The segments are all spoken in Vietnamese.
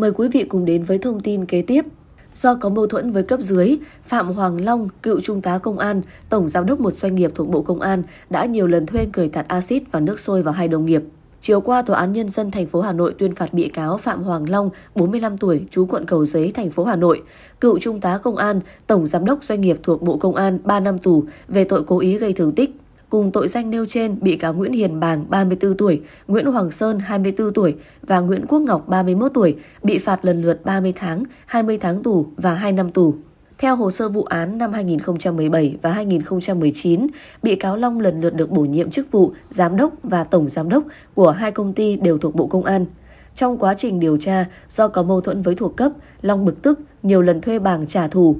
Mời quý vị cùng đến với thông tin kế tiếp. Do có mâu thuẫn với cấp dưới, Phạm Hoàng Long, cựu trung tá công an, tổng giám đốc một doanh nghiệp thuộc Bộ Công an, đã nhiều lần thuê người tạt axit và nước sôi vào hai đồng nghiệp. Chiều qua, Tòa án Nhân dân thành phố Hà Nội tuyên phạt bị cáo Phạm Hoàng Long, 45 tuổi, trú quận Cầu Giấy, thành phố Hà Nội, cựu trung tá công an, tổng giám đốc doanh nghiệp thuộc Bộ Công an 3 năm tù về tội cố ý gây thương tích. Cùng tội danh nêu trên, bị cáo Nguyễn Hiền Bàng 34 tuổi, Nguyễn Hoàng Sơn 24 tuổi và Nguyễn Quốc Ngọc 31 tuổi bị phạt lần lượt 30 tháng, 20 tháng tù và 2 năm tù. Theo hồ sơ vụ án năm 2017 và 2019, bị cáo Long lần lượt được bổ nhiệm chức vụ giám đốc và tổng giám đốc của hai công ty đều thuộc Bộ Công an. Trong quá trình điều tra, do có mâu thuẫn với thuộc cấp, Long bực tức, nhiều lần thuê bàng trả thù,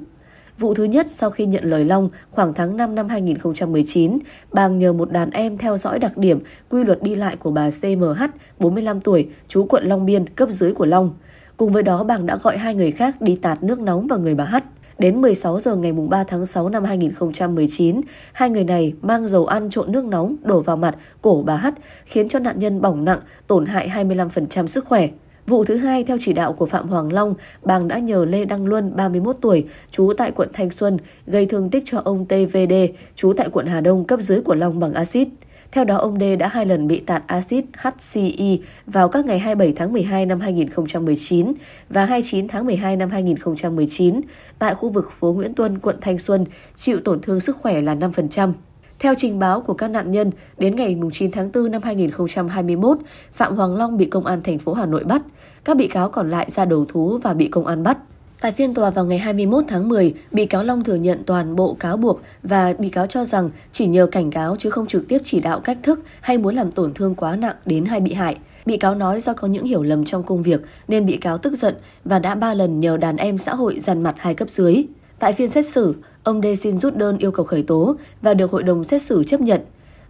Vụ thứ nhất sau khi nhận lời Long khoảng tháng 5 năm 2019, Bàng nhờ một đàn em theo dõi đặc điểm, quy luật đi lại của bà CMH, 45 tuổi, chú quận Long Biên, cấp dưới của Long. Cùng với đó, Bàng đã gọi hai người khác đi tạt nước nóng vào người bà H. Đến 16 giờ ngày 3 tháng 6 năm 2019, hai người này mang dầu ăn trộn nước nóng đổ vào mặt, cổ bà H, khiến cho nạn nhân bỏng nặng, tổn hại 25% sức khỏe. Vụ thứ hai, theo chỉ đạo của Phạm Hoàng Long, bang đã nhờ Lê Đăng Luân, 31 tuổi, trú tại quận Thanh Xuân, gây thương tích cho ông TVD, trú tại quận Hà Đông, cấp dưới của Long bằng axit. Theo đó, ông D đã hai lần bị tạt axit HCE vào các ngày 27 tháng 12 năm 2019 và 29 tháng 12 năm 2019 tại khu vực phố Nguyễn Tuân, quận Thanh Xuân, chịu tổn thương sức khỏe là 5%. Theo trình báo của các nạn nhân, đến ngày 9 tháng 4 năm 2021, Phạm Hoàng Long bị công an thành phố Hà Nội bắt. Các bị cáo còn lại ra đầu thú và bị công an bắt. Tại phiên tòa vào ngày 21 tháng 10, bị cáo Long thừa nhận toàn bộ cáo buộc và bị cáo cho rằng chỉ nhờ cảnh cáo chứ không trực tiếp chỉ đạo cách thức hay muốn làm tổn thương quá nặng đến hai bị hại. Bị cáo nói do có những hiểu lầm trong công việc nên bị cáo tức giận và đã ba lần nhờ đàn em xã hội dằn mặt hai cấp dưới. Tại phiên xét xử, ông Đê xin rút đơn yêu cầu khởi tố và được hội đồng xét xử chấp nhận.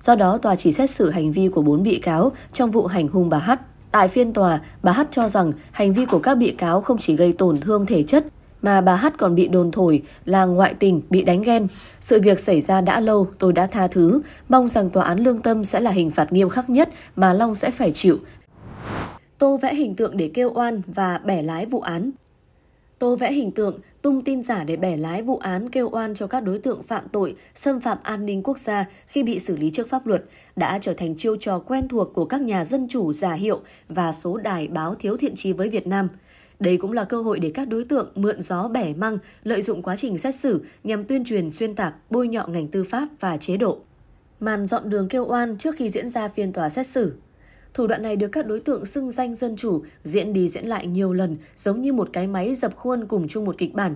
Do đó, tòa chỉ xét xử hành vi của bốn bị cáo trong vụ hành hung bà H. Tại phiên tòa, bà H cho rằng hành vi của các bị cáo không chỉ gây tổn thương thể chất mà bà Hát còn bị đồn thổi là ngoại tình, bị đánh ghen. Sự việc xảy ra đã lâu, tôi đã tha thứ, mong rằng tòa án lương tâm sẽ là hình phạt nghiêm khắc nhất mà Long sẽ phải chịu. Tô vẽ hình tượng để kêu oan và bẻ lái vụ án. Tô vẽ hình tượng, tung tin giả để bẻ lái vụ án kêu oan cho các đối tượng phạm tội, xâm phạm an ninh quốc gia khi bị xử lý trước pháp luật, đã trở thành chiêu trò quen thuộc của các nhà dân chủ giả hiệu và số đài báo thiếu thiện trí với Việt Nam. Đây cũng là cơ hội để các đối tượng mượn gió bẻ măng, lợi dụng quá trình xét xử nhằm tuyên truyền xuyên tạc, bôi nhọ ngành tư pháp và chế độ. Màn dọn đường kêu oan trước khi diễn ra phiên tòa xét xử. Thủ đoạn này được các đối tượng xưng danh dân chủ diễn đi diễn lại nhiều lần giống như một cái máy dập khuôn cùng chung một kịch bản.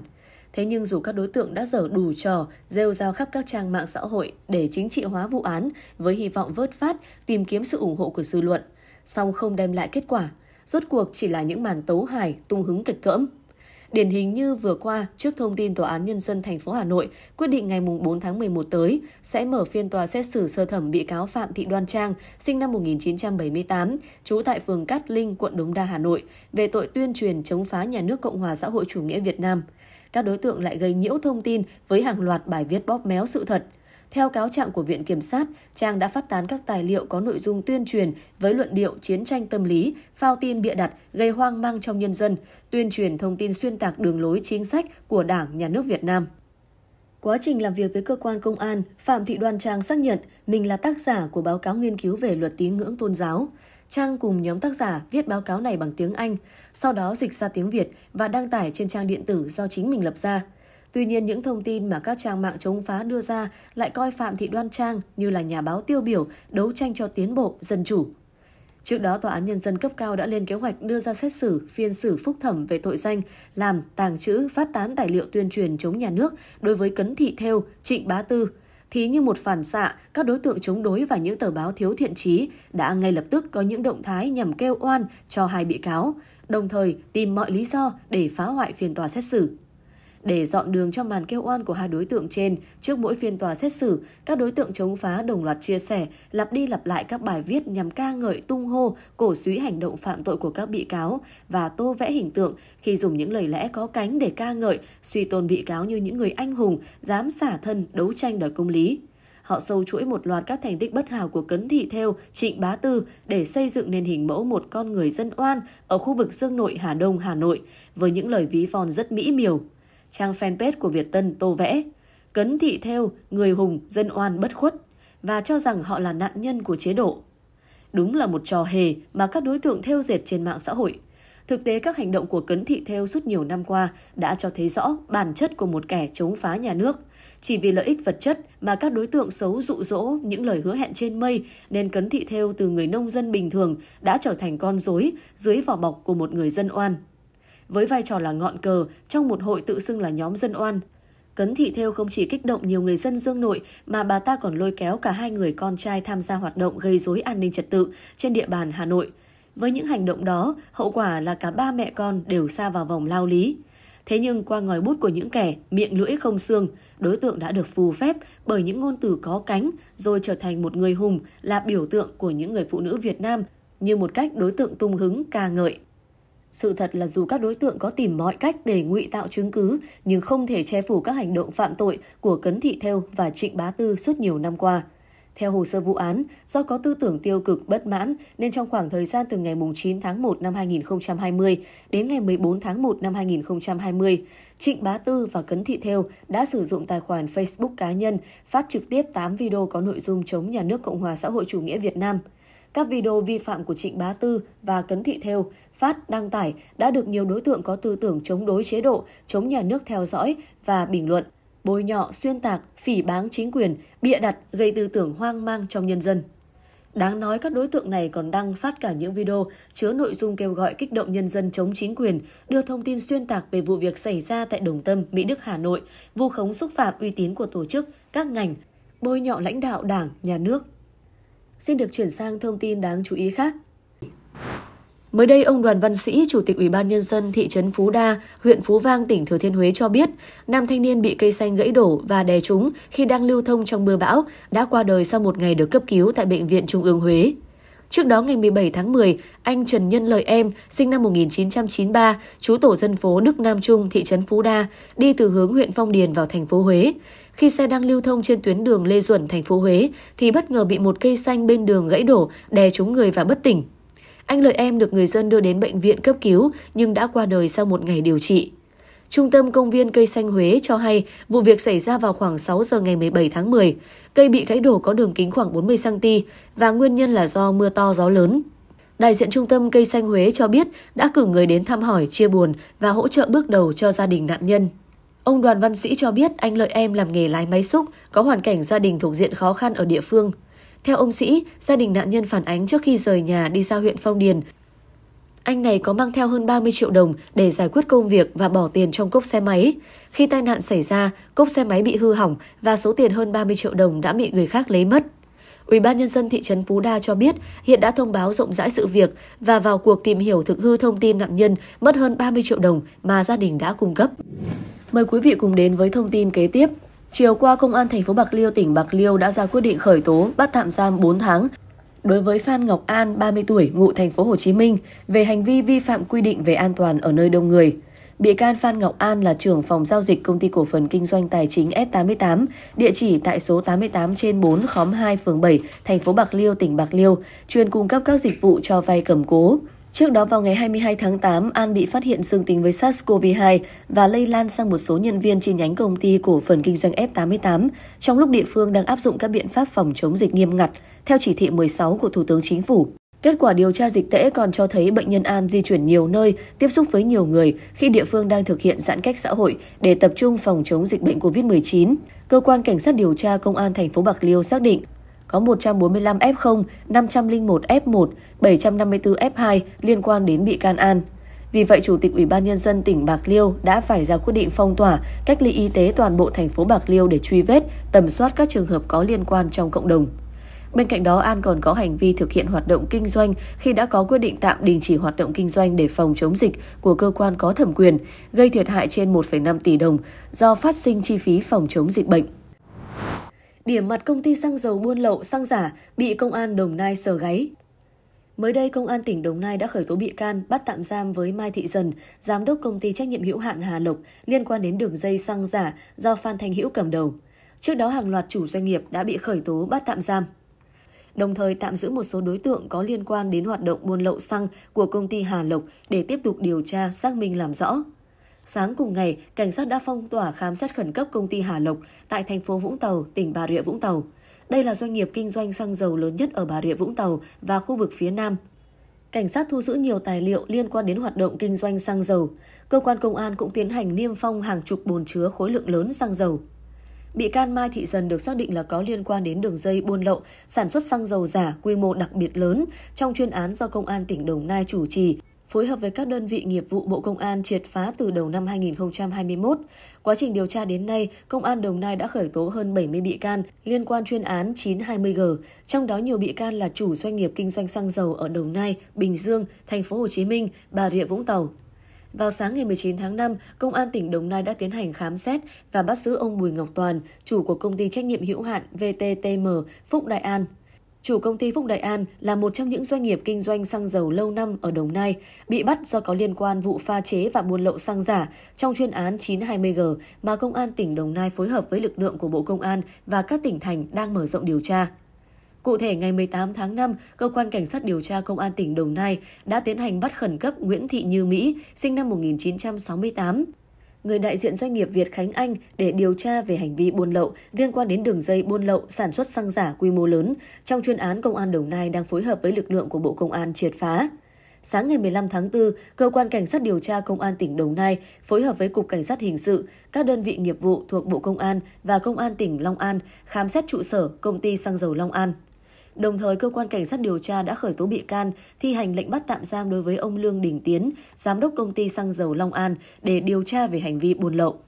Thế nhưng dù các đối tượng đã dở đủ trò, rêu rao khắp các trang mạng xã hội để chính trị hóa vụ án với hy vọng vớt phát, tìm kiếm sự ủng hộ của dư luận, song không đem lại kết quả. Rốt cuộc chỉ là những màn tấu hài, tung hứng kịch cỡm điển hình như vừa qua trước thông tin Tòa án Nhân dân thành phố Hà Nội quyết định ngày 4 tháng 11 tới sẽ mở phiên tòa xét xử sơ thẩm bị cáo Phạm Thị Đoan Trang, sinh năm 1978, trú tại phường Cát Linh, quận Đống Đa, Hà Nội, về tội tuyên truyền chống phá nhà nước Cộng hòa xã hội chủ nghĩa Việt Nam. Các đối tượng lại gây nhiễu thông tin với hàng loạt bài viết bóp méo sự thật. Theo cáo trạng của Viện Kiểm sát, Trang đã phát tán các tài liệu có nội dung tuyên truyền với luận điệu chiến tranh tâm lý, phao tin bịa đặt, gây hoang mang trong nhân dân, tuyên truyền thông tin xuyên tạc đường lối chính sách của Đảng, Nhà nước Việt Nam. Quá trình làm việc với cơ quan công an, Phạm Thị Đoan Trang xác nhận mình là tác giả của báo cáo nghiên cứu về luật tín ngưỡng tôn giáo. Trang cùng nhóm tác giả viết báo cáo này bằng tiếng Anh, sau đó dịch ra tiếng Việt và đăng tải trên trang điện tử do chính mình lập ra. Tuy nhiên, những thông tin mà các trang mạng chống phá đưa ra lại coi Phạm Thị Đoan Trang như là nhà báo tiêu biểu đấu tranh cho tiến bộ, dân chủ. Trước đó, Tòa án Nhân dân cấp cao đã lên kế hoạch đưa ra xét xử phiên xử phúc thẩm về tội danh làm, tàng trữ, phát tán tài liệu tuyên truyền chống nhà nước đối với Cấn Thị Theo, Trịnh Bá Tư. Thì như một phản xạ, các đối tượng chống đối và những tờ báo thiếu thiện trí đã ngay lập tức có những động thái nhằm kêu oan cho hai bị cáo, đồng thời tìm mọi lý do để phá hoại phiên tòa xét xử. Để dọn đường cho màn kêu oan của hai đối tượng trên, trước mỗi phiên tòa xét xử, các đối tượng chống phá đồng loạt chia sẻ, lặp đi lặp lại các bài viết nhằm ca ngợi tung hô, cổ suý hành động phạm tội của các bị cáo và tô vẽ hình tượng khi dùng những lời lẽ có cánh để ca ngợi, suy tôn bị cáo như những người anh hùng, dám xả thân đấu tranh đòi công lý họ sâu chuỗi một loạt các thành tích bất hảo của Cấn Thị Theo, Trịnh Bá Tư để xây dựng nên hình mẫu một con người dân oan ở khu vực Dương Nội Hà Đông, Hà Nội, với những lời ví von rất mỹ miều, trang fanpage của Việt Tân tô vẽ, cấn thị theo người hùng dân oan bất khuất và cho rằng họ là nạn nhân của chế độ. Đúng là một trò hề mà các đối tượng theo dệt trên mạng xã hội. Thực tế các hành động của cấn thị theo suốt nhiều năm qua đã cho thấy rõ bản chất của một kẻ chống phá nhà nước. Chỉ vì lợi ích vật chất mà các đối tượng xấu dụ dỗ những lời hứa hẹn trên mây nên cấn thị theo từ người nông dân bình thường đã trở thành con rối dưới vỏ bọc của một người dân oan với vai trò là ngọn cờ trong một hội tự xưng là nhóm dân oan. Cấn Thị Thêu không chỉ kích động nhiều người dân Dương Nội mà bà ta còn lôi kéo cả hai người con trai tham gia hoạt động gây rối an ninh trật tự trên địa bàn Hà Nội. Với những hành động đó, hậu quả là cả ba mẹ con đều xa vào vòng lao lý. Thế nhưng qua ngòi bút của những kẻ miệng lưỡi không xương, đối tượng đã được phù phép bởi những ngôn từ có cánh rồi trở thành một người hùng là biểu tượng của những người phụ nữ Việt Nam như một cách đối tượng tung hứng ca ngợi. Sự thật là dù các đối tượng có tìm mọi cách để ngụy tạo chứng cứ nhưng không thể che phủ các hành động phạm tội của Cấn Thị Theo và Trịnh Bá Tư suốt nhiều năm qua. Theo hồ sơ vụ án, do có tư tưởng tiêu cực bất mãn nên trong khoảng thời gian từ ngày 9 tháng 1 năm 2020 đến ngày 14 tháng 1 năm 2020, Trịnh Bá Tư và Cấn Thị Theo đã sử dụng tài khoản Facebook cá nhân phát trực tiếp 8 video có nội dung chống nhà nước Cộng hòa xã hội chủ nghĩa Việt Nam – các video vi phạm của Trịnh Bá Tư và Cấn Thị Thêu phát đăng tải đã được nhiều đối tượng có tư tưởng chống đối chế độ, chống nhà nước theo dõi và bình luận, bôi nhọ, xuyên tạc, phỉ báng chính quyền, bịa đặt gây tư tưởng hoang mang trong nhân dân. Đáng nói các đối tượng này còn đăng phát cả những video chứa nội dung kêu gọi kích động nhân dân chống chính quyền, đưa thông tin xuyên tạc về vụ việc xảy ra tại Đồng Tâm, Mỹ Đức, Hà Nội, vu khống xúc phạm uy tín của tổ chức, các ngành, bôi nhọ lãnh đạo đảng, nhà nước, Xin được chuyển sang thông tin đáng chú ý khác. Mới đây, ông Đoàn Văn Sĩ, Chủ tịch Ủy ban Nhân dân thị trấn Phú Đa, huyện Phú Vang, tỉnh Thừa Thiên Huế cho biết, nam thanh niên bị cây xanh gãy đổ và đè trúng khi đang lưu thông trong mưa bão đã qua đời sau một ngày được cấp cứu tại Bệnh viện Trung ương Huế. Trước đó ngày 17 tháng 10, anh Trần Nhân Lợi Em, sinh năm 1993, chú tổ dân phố Đức Nam Trung, thị trấn Phú Đa, đi từ hướng huyện Phong Điền vào thành phố Huế. Khi xe đang lưu thông trên tuyến đường Lê Duẩn, thành phố Huế, thì bất ngờ bị một cây xanh bên đường gãy đổ, đè trúng người và bất tỉnh. Anh Lợi Em được người dân đưa đến bệnh viện cấp cứu nhưng đã qua đời sau một ngày điều trị. Trung tâm Công viên Cây Xanh Huế cho hay vụ việc xảy ra vào khoảng 6 giờ ngày 17 tháng 10. Cây bị gãy đổ có đường kính khoảng 40cm và nguyên nhân là do mưa to gió lớn. Đại diện Trung tâm Cây Xanh Huế cho biết đã cử người đến thăm hỏi, chia buồn và hỗ trợ bước đầu cho gia đình nạn nhân. Ông Đoàn Văn Sĩ cho biết anh Lợi Em làm nghề lái máy xúc, có hoàn cảnh gia đình thuộc diện khó khăn ở địa phương. Theo ông Sĩ, gia đình nạn nhân phản ánh trước khi rời nhà đi ra huyện Phong Điền, anh này có mang theo hơn 30 triệu đồng để giải quyết công việc và bỏ tiền trong cốc xe máy. Khi tai nạn xảy ra, cốc xe máy bị hư hỏng và số tiền hơn 30 triệu đồng đã bị người khác lấy mất. Ủy ban nhân dân thị trấn Phú Đa cho biết hiện đã thông báo rộng rãi sự việc và vào cuộc tìm hiểu thực hư thông tin nạn nhân mất hơn 30 triệu đồng mà gia đình đã cung cấp. Mời quý vị cùng đến với thông tin kế tiếp. Chiều qua, Công an thành phố Bạc Liêu, tỉnh Bạc Liêu đã ra quyết định khởi tố, bắt tạm giam 4 tháng đối với Phan Ngọc An, 30 tuổi, ngụ thành phố Hồ Chí Minh về hành vi vi phạm quy định về an toàn ở nơi đông người. Bị can Phan Ngọc An là trưởng phòng giao dịch công ty cổ phần kinh doanh tài chính S88, địa chỉ tại số 88 trên 4 khóm 2 phường 7, thành phố Bạc Liêu, tỉnh Bạc Liêu, chuyên cung cấp các dịch vụ cho vay cầm cố. Trước đó vào ngày 22 tháng 8, An bị phát hiện dương tính với SARS-CoV-2 và lây lan sang một số nhân viên chi nhánh công ty cổ phần kinh doanh F88, trong lúc địa phương đang áp dụng các biện pháp phòng chống dịch nghiêm ngặt, theo chỉ thị 16 của Thủ tướng Chính phủ. Kết quả điều tra dịch tễ còn cho thấy bệnh nhân An di chuyển nhiều nơi, tiếp xúc với nhiều người khi địa phương đang thực hiện giãn cách xã hội để tập trung phòng chống dịch bệnh COVID-19. Cơ quan cảnh sát điều tra công an thành phố Bạc Liêu xác định có 145 F0, 501 F1, 754 F2 liên quan đến bị can An. Vì vậy, Chủ tịch Ủy ban Nhân dân tỉnh Bạc Liêu đã phải ra quyết định phong tỏa, cách ly y tế toàn bộ thành phố Bạc Liêu để truy vết, tầm soát các trường hợp có liên quan trong cộng đồng. Bên cạnh đó, An còn có hành vi thực hiện hoạt động kinh doanh khi đã có quyết định tạm đình chỉ hoạt động kinh doanh để phòng chống dịch của cơ quan có thẩm quyền, gây thiệt hại trên 1,5 tỷ đồng do phát sinh chi phí phòng chống dịch bệnh điểm mặt công ty xăng dầu buôn lậu xăng giả bị công an Đồng Nai sờ gáy. Mới đây, Công an tỉnh Đồng Nai đã khởi tố bị can, bắt tạm giam với Mai Thị Dần, giám đốc công ty trách nhiệm hữu hạn Hà Lộc liên quan đến đường dây xăng giả do Phan Thanh Hữu cầm đầu. Trước đó, hàng loạt chủ doanh nghiệp đã bị khởi tố bắt tạm giam. Đồng thời tạm giữ một số đối tượng có liên quan đến hoạt động buôn lậu xăng của công ty Hà Lộc để tiếp tục điều tra, xác minh làm rõ. Sáng cùng ngày, cảnh sát đã phong tỏa khám xét khẩn cấp công ty Hà Lộc tại thành phố Vũng Tàu, tỉnh Bà Rịa Vũng Tàu. Đây là doanh nghiệp kinh doanh xăng dầu lớn nhất ở Bà Rịa Vũng Tàu và khu vực phía Nam. Cảnh sát thu giữ nhiều tài liệu liên quan đến hoạt động kinh doanh xăng dầu. Cơ quan công an cũng tiến hành niêm phong hàng chục bồn chứa khối lượng lớn xăng dầu. Bị can Mai Thị Dần được xác định là có liên quan đến đường dây buôn lậu, sản xuất xăng dầu giả quy mô đặc biệt lớn trong chuyên án do Công an tỉnh Đồng Nai chủ trì, phối hợp với các đơn vị nghiệp vụ Bộ Công an triệt phá từ đầu năm 2021. Quá trình điều tra đến nay, Công an Đồng Nai đã khởi tố hơn 70 bị can liên quan chuyên án 920G, trong đó nhiều bị can là chủ doanh nghiệp kinh doanh xăng dầu ở Đồng Nai, Bình Dương, thành phố Hồ Chí Minh, Bà Rịa Vũng Tàu. Vào sáng ngày 19 tháng 5, Công an tỉnh Đồng Nai đã tiến hành khám xét và bắt giữ ông Bùi Ngọc Toàn, chủ của công ty trách nhiệm hữu hạn VTTM Phúc Đại An, chủ công ty Phúc Đại An là một trong những doanh nghiệp kinh doanh xăng dầu lâu năm ở Đồng Nai, bị bắt do có liên quan vụ pha chế và buôn lậu xăng giả trong chuyên án 920G mà Công an tỉnh Đồng Nai phối hợp với lực lượng của Bộ Công an và các tỉnh thành đang mở rộng điều tra. Cụ thể, ngày 18 tháng 5, Cơ quan Cảnh sát điều tra Công an tỉnh Đồng Nai đã tiến hành bắt khẩn cấp Nguyễn Thị Như Mỹ, sinh năm 1968, người đại diện doanh nghiệp Việt Khánh Anh để điều tra về hành vi buôn lậu liên quan đến đường dây buôn lậu sản xuất xăng giả quy mô lớn trong chuyên án Công an Đồng Nai đang phối hợp với lực lượng của Bộ Công an triệt phá. Sáng ngày 15 tháng 4, Cơ quan Cảnh sát điều tra Công an tỉnh Đồng Nai phối hợp với Cục Cảnh sát Hình sự, các đơn vị nghiệp vụ thuộc Bộ Công an và Công an tỉnh Long An khám xét trụ sở Công ty Xăng dầu Long An. Đồng thời, cơ quan cảnh sát điều tra đã khởi tố bị can, thi hành lệnh bắt tạm giam đối với ông Lương Đình Tiến, giám đốc công ty xăng dầu Long An để điều tra về hành vi buôn lậu.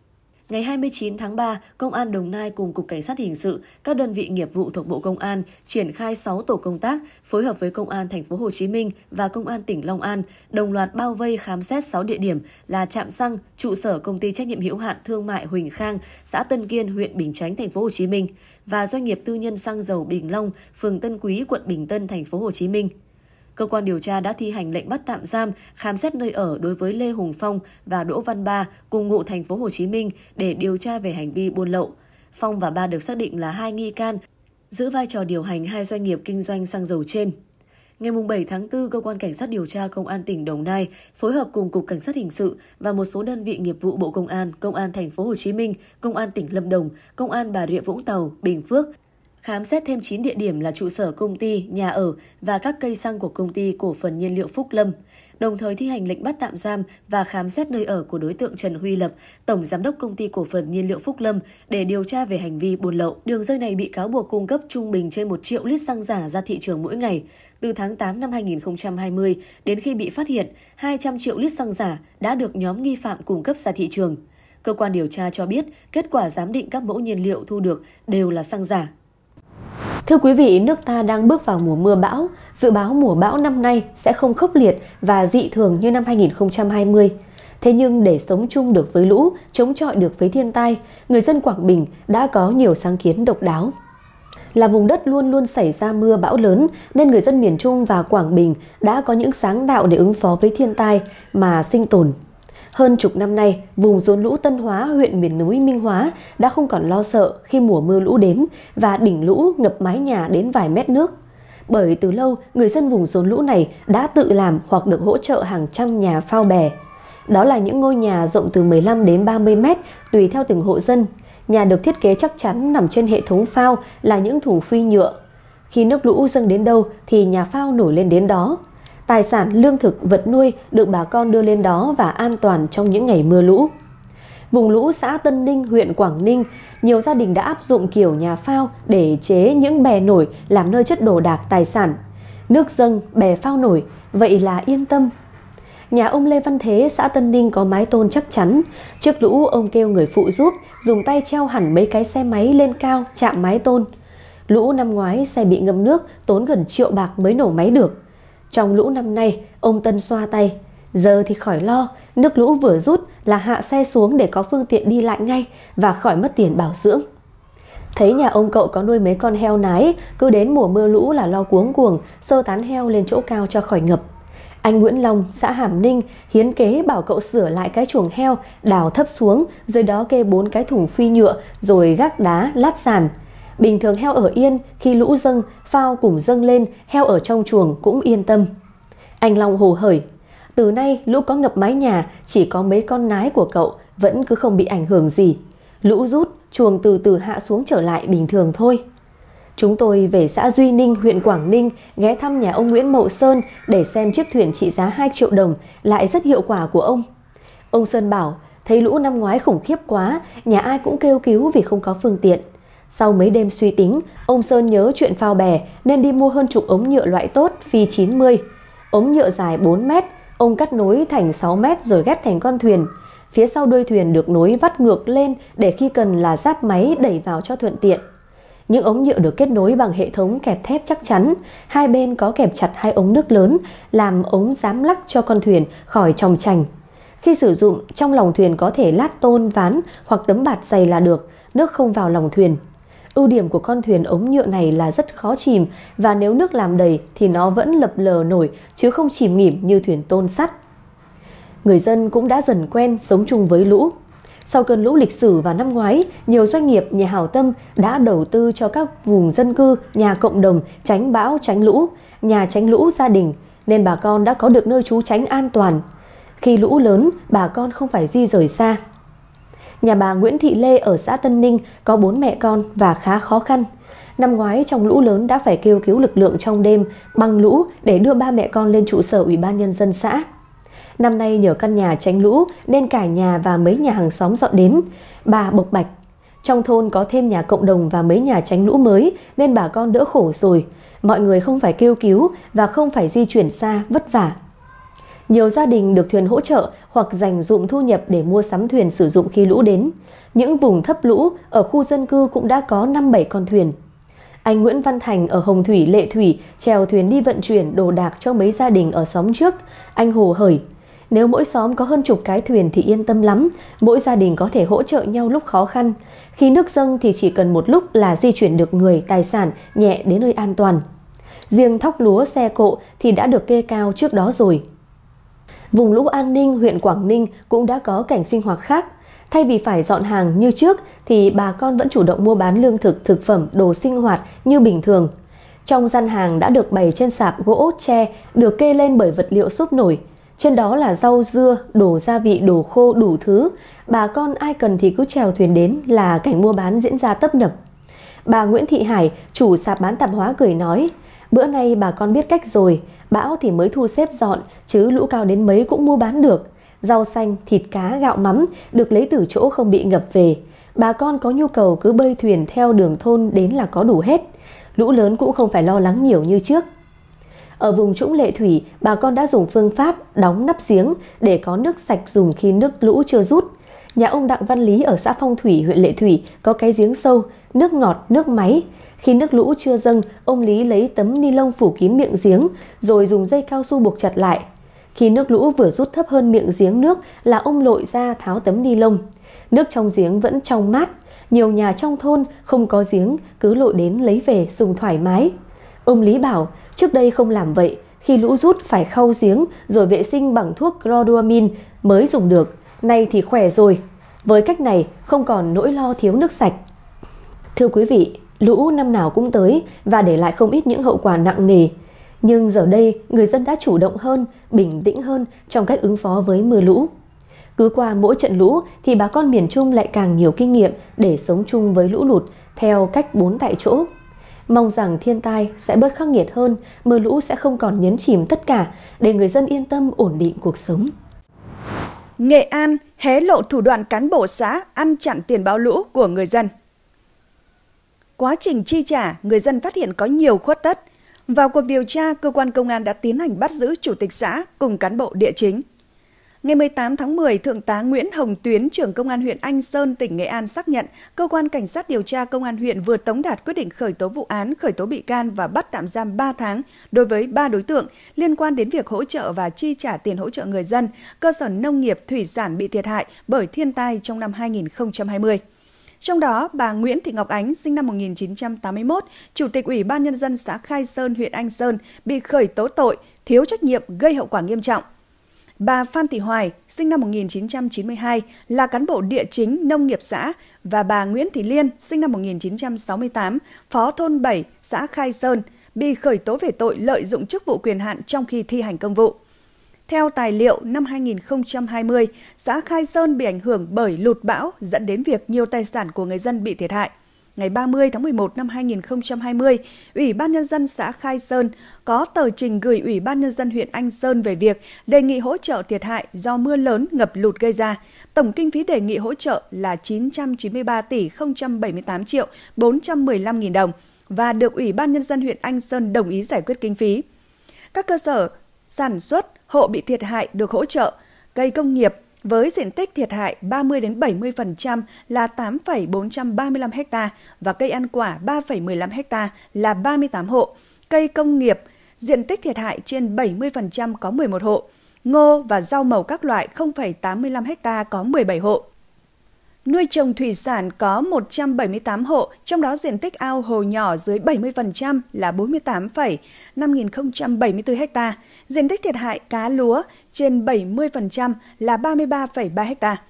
Ngày 29 tháng 3, Công an Đồng Nai cùng Cục Cảnh sát Hình sự, các đơn vị nghiệp vụ thuộc Bộ Công an triển khai 6 tổ công tác phối hợp với Công an Thành phố Hồ Chí Minh và Công an tỉnh Long An đồng loạt bao vây khám xét 6 địa điểm là trạm xăng, trụ sở công ty trách nhiệm hữu hạn thương mại Huỳnh Khang, xã Tân Kiên, huyện Bình Chánh, Thành phố Hồ Chí Minh và doanh nghiệp tư nhân xăng dầu Bình Long, phường Tân Quý, quận Bình Tân, Thành phố Hồ Chí Minh cơ quan điều tra đã thi hành lệnh bắt tạm giam, khám xét nơi ở đối với Lê Hùng Phong và Đỗ Văn Ba cùng ngụ thành phố Hồ Chí Minh để điều tra về hành vi buôn lậu. Phong và Ba được xác định là hai nghi can giữ vai trò điều hành hai doanh nghiệp kinh doanh xăng dầu trên. Ngày 7 tháng 4, Cơ quan Cảnh sát điều tra Công an tỉnh Đồng Nai phối hợp cùng Cục Cảnh sát Hình sự và một số đơn vị nghiệp vụ Bộ Công an, Công an Thành phố Hồ Chí Minh, Công an tỉnh Lâm Đồng, Công an Bà Rịa Vũng Tàu, Bình Phước khám xét thêm 9 địa điểm là trụ sở công ty, nhà ở và các cây xăng của công ty cổ phần nhiên liệu Phúc Lâm, đồng thời thi hành lệnh bắt tạm giam và khám xét nơi ở của đối tượng Trần Huy Lập, tổng giám đốc công ty cổ phần nhiên liệu Phúc Lâm để điều tra về hành vi buôn lậu. Đường dây này bị cáo buộc cung cấp trung bình trên 1 triệu lít xăng giả ra thị trường mỗi ngày. Từ tháng 8 năm 2020 đến khi bị phát hiện, 200 triệu lít xăng giả đã được nhóm nghi phạm cung cấp ra thị trường. Cơ quan điều tra cho biết, kết quả giám định các mẫu nhiên liệu thu được đều là xăng giả. Thưa quý vị, nước ta đang bước vào mùa mưa bão. Dự báo mùa bão năm nay sẽ không khốc liệt và dị thường như năm 2020. Thế nhưng để sống chung được với lũ, chống chọi được với thiên tai, người dân Quảng Bình đã có nhiều sáng kiến độc đáo. Là vùng đất luôn luôn xảy ra mưa bão lớn nên người dân miền Trung và Quảng Bình đã có những sáng tạo để ứng phó với thiên tai mà sinh tồn hơn chục năm nay, vùng rốn lũ Tân Hóa, huyện miền núi Minh Hóa đã không còn lo sợ khi mùa mưa lũ đến và đỉnh lũ ngập mái nhà đến vài mét nước. Bởi từ lâu, người dân vùng rốn lũ này đã tự làm hoặc được hỗ trợ hàng trăm nhà phao bè. Đó là những ngôi nhà rộng từ 15 đến 30 mét, tùy theo từng hộ dân. Nhà được thiết kế chắc chắn nằm trên hệ thống phao là những thùng phi nhựa. Khi nước lũ dâng đến đâu thì nhà phao nổi lên đến đó tài sản lương thực, vật nuôi được bà con đưa lên đó và an toàn trong những ngày mưa lũ. Vùng lũ xã Tân Ninh, huyện Quảng Ninh, nhiều gia đình đã áp dụng kiểu nhà phao để chế những bè nổi làm nơi chất đồ đạc tài sản. Nước dâng, bè phao nổi, vậy là yên tâm. Nhà ông Lê Văn Thế, xã Tân Ninh có mái tôn chắc chắn. Trước lũ, ông kêu người phụ giúp, dùng tay treo hẳn mấy cái xe máy lên cao chạm mái tôn. Lũ năm ngoái xe bị ngâm nước, tốn gần triệu bạc mới nổ máy được. Trong lũ năm nay, ông Tân xoa tay. Giờ thì khỏi lo, nước lũ vừa rút là hạ xe xuống để có phương tiện đi lại ngay và khỏi mất tiền bảo dưỡng. Thấy nhà ông cậu có nuôi mấy con heo nái, cứ đến mùa mưa lũ là lo cuống cuồng, sơ tán heo lên chỗ cao cho khỏi ngập. Anh Nguyễn Long, xã Hàm Ninh, hiến kế bảo cậu sửa lại cái chuồng heo, đào thấp xuống, dưới đó kê bốn cái thùng phi nhựa, rồi gác đá, lát sàn. Bình thường heo ở yên, khi lũ dâng, phao cùng dâng lên, heo ở trong chuồng cũng yên tâm. Anh Long hồ hởi, từ nay lũ có ngập mái nhà, chỉ có mấy con nái của cậu vẫn cứ không bị ảnh hưởng gì. Lũ rút, chuồng từ từ hạ xuống trở lại bình thường thôi. Chúng tôi về xã Duy Ninh, huyện Quảng Ninh ghé thăm nhà ông Nguyễn Mậu Sơn để xem chiếc thuyền trị giá 2 triệu đồng lại rất hiệu quả của ông. Ông Sơn bảo, thấy lũ năm ngoái khủng khiếp quá, nhà ai cũng kêu cứu vì không có phương tiện. Sau mấy đêm suy tính, ông Sơn nhớ chuyện phao bè nên đi mua hơn chục ống nhựa loại tốt phi 90. Ống nhựa dài 4 mét, ông cắt nối thành 6 mét rồi ghép thành con thuyền. Phía sau đuôi thuyền được nối vắt ngược lên để khi cần là giáp máy đẩy vào cho thuận tiện. Những ống nhựa được kết nối bằng hệ thống kẹp thép chắc chắn, hai bên có kẹp chặt hai ống nước lớn, làm ống dám lắc cho con thuyền khỏi tròng chành. Khi sử dụng, trong lòng thuyền có thể lát tôn, ván hoặc tấm bạt dày là được, nước không vào lòng thuyền. Ưu điểm của con thuyền ống nhựa này là rất khó chìm và nếu nước làm đầy thì nó vẫn lập lờ nổi chứ không chìm nghỉm như thuyền tôn sắt. Người dân cũng đã dần quen sống chung với lũ. Sau cơn lũ lịch sử vào năm ngoái, nhiều doanh nghiệp, nhà hảo tâm đã đầu tư cho các vùng dân cư, nhà cộng đồng tránh bão, tránh lũ, nhà tránh lũ gia đình, nên bà con đã có được nơi trú tránh an toàn. Khi lũ lớn, bà con không phải di rời xa, Nhà bà Nguyễn Thị Lê ở xã Tân Ninh có bốn mẹ con và khá khó khăn. Năm ngoái trong lũ lớn đã phải kêu cứu lực lượng trong đêm băng lũ để đưa ba mẹ con lên trụ sở Ủy ban Nhân dân xã. Năm nay nhờ căn nhà tránh lũ nên cả nhà và mấy nhà hàng xóm dọn đến. Bà bộc bạch. Trong thôn có thêm nhà cộng đồng và mấy nhà tránh lũ mới nên bà con đỡ khổ rồi. Mọi người không phải kêu cứu và không phải di chuyển xa vất vả nhiều gia đình được thuyền hỗ trợ hoặc dành dụng thu nhập để mua sắm thuyền sử dụng khi lũ đến. Những vùng thấp lũ ở khu dân cư cũng đã có 5-7 con thuyền. Anh Nguyễn Văn Thành ở Hồng Thủy, Lệ Thủy chèo thuyền đi vận chuyển đồ đạc cho mấy gia đình ở xóm trước. Anh hồ hởi, nếu mỗi xóm có hơn chục cái thuyền thì yên tâm lắm, mỗi gia đình có thể hỗ trợ nhau lúc khó khăn. Khi nước dâng thì chỉ cần một lúc là di chuyển được người, tài sản nhẹ đến nơi an toàn. Riêng thóc lúa, xe cộ thì đã được kê cao trước đó rồi. Vùng lũ An Ninh, huyện Quảng Ninh cũng đã có cảnh sinh hoạt khác. Thay vì phải dọn hàng như trước thì bà con vẫn chủ động mua bán lương thực, thực phẩm, đồ sinh hoạt như bình thường. Trong gian hàng đã được bày trên sạp gỗ, tre, được kê lên bởi vật liệu xốp nổi. Trên đó là rau, dưa, đồ gia vị, đồ khô, đủ thứ. Bà con ai cần thì cứ trèo thuyền đến là cảnh mua bán diễn ra tấp nập. Bà Nguyễn Thị Hải, chủ sạp bán tạp hóa cười nói – Bữa nay bà con biết cách rồi, bão thì mới thu xếp dọn, chứ lũ cao đến mấy cũng mua bán được. Rau xanh, thịt cá, gạo mắm được lấy từ chỗ không bị ngập về. Bà con có nhu cầu cứ bơi thuyền theo đường thôn đến là có đủ hết. Lũ lớn cũng không phải lo lắng nhiều như trước. Ở vùng trũng lệ thủy, bà con đã dùng phương pháp đóng nắp giếng để có nước sạch dùng khi nước lũ chưa rút. Nhà ông Đặng Văn Lý ở xã Phong Thủy, huyện Lệ Thủy có cái giếng sâu, nước ngọt, nước máy. Khi nước lũ chưa dâng, ông Lý lấy tấm ni lông phủ kín miệng giếng, rồi dùng dây cao su buộc chặt lại. Khi nước lũ vừa rút thấp hơn miệng giếng nước là ông lội ra tháo tấm ni lông. Nước trong giếng vẫn trong mát, nhiều nhà trong thôn không có giếng cứ lội đến lấy về dùng thoải mái. Ông Lý bảo, trước đây không làm vậy, khi lũ rút phải khâu giếng rồi vệ sinh bằng thuốc chlorduamin mới dùng được, nay thì khỏe rồi. Với cách này không còn nỗi lo thiếu nước sạch. Thưa quý vị, Lũ năm nào cũng tới và để lại không ít những hậu quả nặng nề. Nhưng giờ đây, người dân đã chủ động hơn, bình tĩnh hơn trong cách ứng phó với mưa lũ. Cứ qua mỗi trận lũ thì bà con miền Trung lại càng nhiều kinh nghiệm để sống chung với lũ lụt theo cách bốn tại chỗ. Mong rằng thiên tai sẽ bớt khắc nghiệt hơn, mưa lũ sẽ không còn nhấn chìm tất cả để người dân yên tâm ổn định cuộc sống. Nghệ An hé lộ thủ đoạn cán bộ xã ăn chặn tiền báo lũ của người dân quá trình chi trả, người dân phát hiện có nhiều khuất tất. Vào cuộc điều tra, cơ quan công an đã tiến hành bắt giữ chủ tịch xã cùng cán bộ địa chính. Ngày 18 tháng 10, Thượng tá Nguyễn Hồng Tuyến, trưởng Công an huyện Anh Sơn, tỉnh Nghệ An xác nhận, Cơ quan Cảnh sát điều tra Công an huyện vừa tống đạt quyết định khởi tố vụ án, khởi tố bị can và bắt tạm giam 3 tháng đối với 3 đối tượng liên quan đến việc hỗ trợ và chi trả tiền hỗ trợ người dân, cơ sở nông nghiệp, thủy sản bị thiệt hại bởi thiên tai trong năm 2020. Trong đó, bà Nguyễn Thị Ngọc Ánh, sinh năm 1981, Chủ tịch Ủy ban Nhân dân xã Khai Sơn, huyện Anh Sơn, bị khởi tố tội, thiếu trách nhiệm gây hậu quả nghiêm trọng. Bà Phan Thị Hoài, sinh năm 1992, là cán bộ địa chính nông nghiệp xã và bà Nguyễn Thị Liên, sinh năm 1968, phó thôn 7, xã Khai Sơn, bị khởi tố về tội lợi dụng chức vụ quyền hạn trong khi thi hành công vụ. Theo tài liệu, năm 2020, xã Khai Sơn bị ảnh hưởng bởi lụt bão dẫn đến việc nhiều tài sản của người dân bị thiệt hại. Ngày 30 tháng 11 năm 2020, Ủy ban Nhân dân xã Khai Sơn có tờ trình gửi Ủy ban Nhân dân huyện Anh Sơn về việc đề nghị hỗ trợ thiệt hại do mưa lớn ngập lụt gây ra. Tổng kinh phí đề nghị hỗ trợ là 993 tỷ 078 triệu 415 nghìn đồng và được Ủy ban Nhân dân huyện Anh Sơn đồng ý giải quyết kinh phí. Các cơ sở sản xuất, hộ bị thiệt hại được hỗ trợ, cây công nghiệp với diện tích thiệt hại 30 đến 70% là 8,435 ha và cây ăn quả 3,15 ha là 38 hộ, cây công nghiệp diện tích thiệt hại trên 70% có 11 hộ, ngô và rau màu các loại 0,85 ha có 17 hộ nuôi trồng thủy sản có 178 hộ, trong đó diện tích ao hồ nhỏ dưới 70% là 48,5074 ha, diện tích thiệt hại cá lúa trên 70% là 33,3 ha.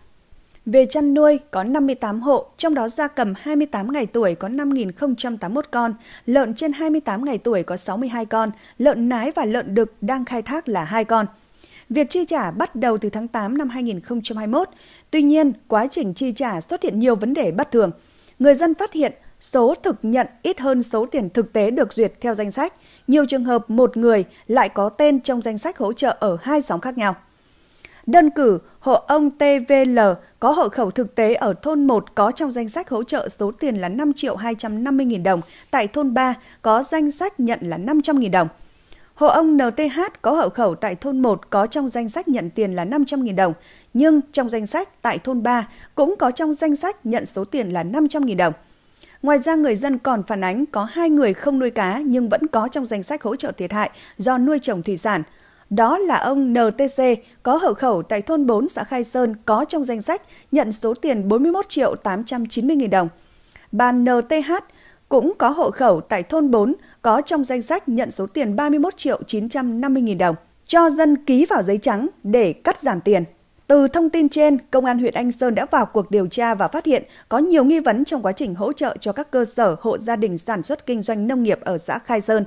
Về chăn nuôi có 58 hộ, trong đó gia cầm 28 ngày tuổi có 5.081 con, lợn trên 28 ngày tuổi có 62 con, lợn nái và lợn đực đang khai thác là 2 con. Việc chi trả bắt đầu từ tháng 8 năm 2021. Tuy nhiên, quá trình chi trả xuất hiện nhiều vấn đề bất thường. Người dân phát hiện số thực nhận ít hơn số tiền thực tế được duyệt theo danh sách. Nhiều trường hợp một người lại có tên trong danh sách hỗ trợ ở hai sóng khác nhau. Đơn cử, hộ ông TVL có hộ khẩu thực tế ở thôn 1 có trong danh sách hỗ trợ số tiền là 5 triệu 250 000 đồng, tại thôn 3 có danh sách nhận là 500 000 đồng. Hộ ông NTH có hộ khẩu tại thôn 1 có trong danh sách nhận tiền là 500.000 đồng, nhưng trong danh sách tại thôn 3 cũng có trong danh sách nhận số tiền là 500.000 đồng. Ngoài ra người dân còn phản ánh có hai người không nuôi cá nhưng vẫn có trong danh sách hỗ trợ thiệt hại do nuôi trồng thủy sản. Đó là ông NTC có hộ khẩu tại thôn 4 xã Khai Sơn có trong danh sách nhận số tiền 41 triệu 890 nghìn đồng. Bà NTH cũng có hộ khẩu tại thôn 4 có trong danh sách nhận số tiền 31 triệu 950 nghìn đồng, cho dân ký vào giấy trắng để cắt giảm tiền. Từ thông tin trên, Công an huyện Anh Sơn đã vào cuộc điều tra và phát hiện có nhiều nghi vấn trong quá trình hỗ trợ cho các cơ sở hộ gia đình sản xuất kinh doanh nông nghiệp ở xã Khai Sơn.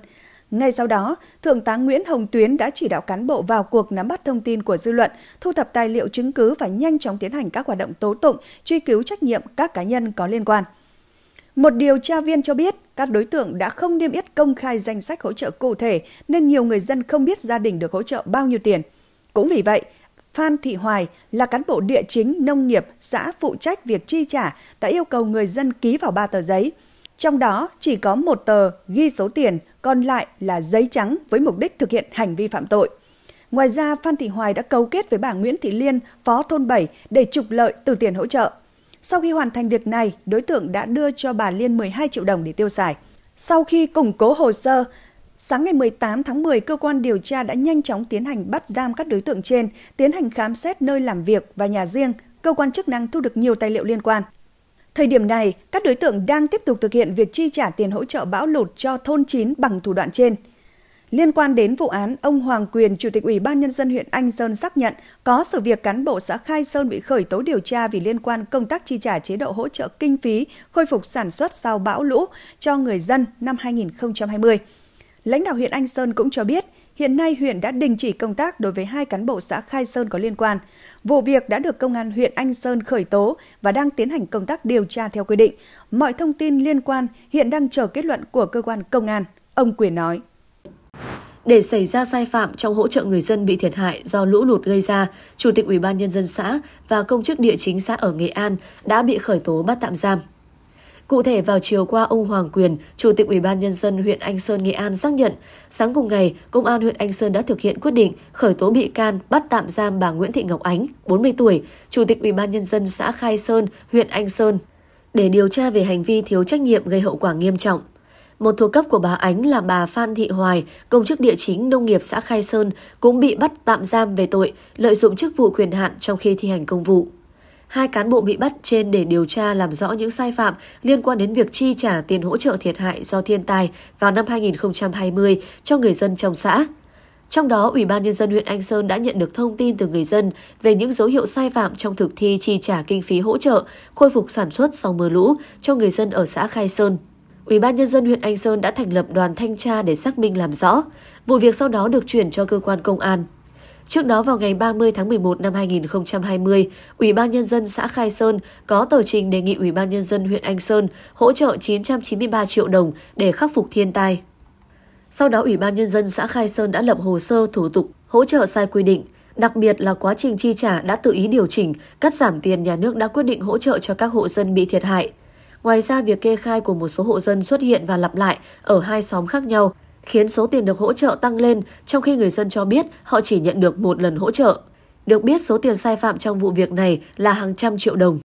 Ngay sau đó, Thượng tá Nguyễn Hồng Tuyến đã chỉ đạo cán bộ vào cuộc nắm bắt thông tin của dư luận, thu thập tài liệu chứng cứ và nhanh chóng tiến hành các hoạt động tố tụng, truy cứu trách nhiệm các cá nhân có liên quan. Một điều tra viên cho biết, các đối tượng đã không niêm yết công khai danh sách hỗ trợ cụ thể nên nhiều người dân không biết gia đình được hỗ trợ bao nhiêu tiền. Cũng vì vậy, Phan Thị Hoài là cán bộ địa chính nông nghiệp xã phụ trách việc chi trả đã yêu cầu người dân ký vào ba tờ giấy. Trong đó chỉ có một tờ ghi số tiền, còn lại là giấy trắng với mục đích thực hiện hành vi phạm tội. Ngoài ra, Phan Thị Hoài đã cấu kết với bà Nguyễn Thị Liên, phó thôn 7 để trục lợi từ tiền hỗ trợ. Sau khi hoàn thành việc này, đối tượng đã đưa cho bà Liên 12 triệu đồng để tiêu xài. Sau khi củng cố hồ sơ, sáng ngày 18 tháng 10, cơ quan điều tra đã nhanh chóng tiến hành bắt giam các đối tượng trên, tiến hành khám xét nơi làm việc và nhà riêng. Cơ quan chức năng thu được nhiều tài liệu liên quan. Thời điểm này, các đối tượng đang tiếp tục thực hiện việc chi trả tiền hỗ trợ bão lụt cho thôn 9 bằng thủ đoạn trên – Liên quan đến vụ án, ông Hoàng Quyền, Chủ tịch Ủy ban Nhân dân huyện Anh Sơn xác nhận có sự việc cán bộ xã Khai Sơn bị khởi tố điều tra vì liên quan công tác chi trả chế độ hỗ trợ kinh phí khôi phục sản xuất sau bão lũ cho người dân năm 2020. Lãnh đạo huyện Anh Sơn cũng cho biết, hiện nay huyện đã đình chỉ công tác đối với hai cán bộ xã Khai Sơn có liên quan. Vụ việc đã được công an huyện Anh Sơn khởi tố và đang tiến hành công tác điều tra theo quy định. Mọi thông tin liên quan hiện đang chờ kết luận của cơ quan công an, ông Quyền nói. Để xảy ra sai phạm trong hỗ trợ người dân bị thiệt hại do lũ lụt gây ra, Chủ tịch Ủy ban Nhân dân xã và công chức địa chính xã ở Nghệ An đã bị khởi tố bắt tạm giam. Cụ thể vào chiều qua, ông Hoàng Quyền, Chủ tịch Ủy ban Nhân dân huyện Anh Sơn, Nghệ An xác nhận, sáng cùng ngày, Công an huyện Anh Sơn đã thực hiện quyết định khởi tố bị can bắt tạm giam bà Nguyễn Thị Ngọc Ánh, 40 tuổi, Chủ tịch Ủy ban Nhân dân xã Khai Sơn, huyện Anh Sơn, để điều tra về hành vi thiếu trách nhiệm gây hậu quả nghiêm trọng. Một thuộc cấp của bà Ánh là bà Phan Thị Hoài, công chức địa chính nông nghiệp xã Khai Sơn, cũng bị bắt tạm giam về tội lợi dụng chức vụ quyền hạn trong khi thi hành công vụ. Hai cán bộ bị bắt trên để điều tra làm rõ những sai phạm liên quan đến việc chi trả tiền hỗ trợ thiệt hại do thiên tai vào năm 2020 cho người dân trong xã. Trong đó, Ủy ban Nhân dân huyện Anh Sơn đã nhận được thông tin từ người dân về những dấu hiệu sai phạm trong thực thi chi trả kinh phí hỗ trợ, khôi phục sản xuất sau mưa lũ cho người dân ở xã Khai Sơn. Ủy ban nhân dân huyện Anh Sơn đã thành lập đoàn thanh tra để xác minh làm rõ. Vụ việc sau đó được chuyển cho cơ quan công an. Trước đó vào ngày 30 tháng 11 năm 2020, Ủy ban nhân dân xã Khai Sơn có tờ trình đề nghị Ủy ban nhân dân huyện Anh Sơn hỗ trợ 993 triệu đồng để khắc phục thiên tai. Sau đó Ủy ban nhân dân xã Khai Sơn đã lập hồ sơ thủ tục hỗ trợ sai quy định, đặc biệt là quá trình chi trả đã tự ý điều chỉnh, cắt giảm tiền nhà nước đã quyết định hỗ trợ cho các hộ dân bị thiệt hại. Ngoài ra, việc kê khai của một số hộ dân xuất hiện và lặp lại ở hai xóm khác nhau, khiến số tiền được hỗ trợ tăng lên, trong khi người dân cho biết họ chỉ nhận được một lần hỗ trợ. Được biết, số tiền sai phạm trong vụ việc này là hàng trăm triệu đồng.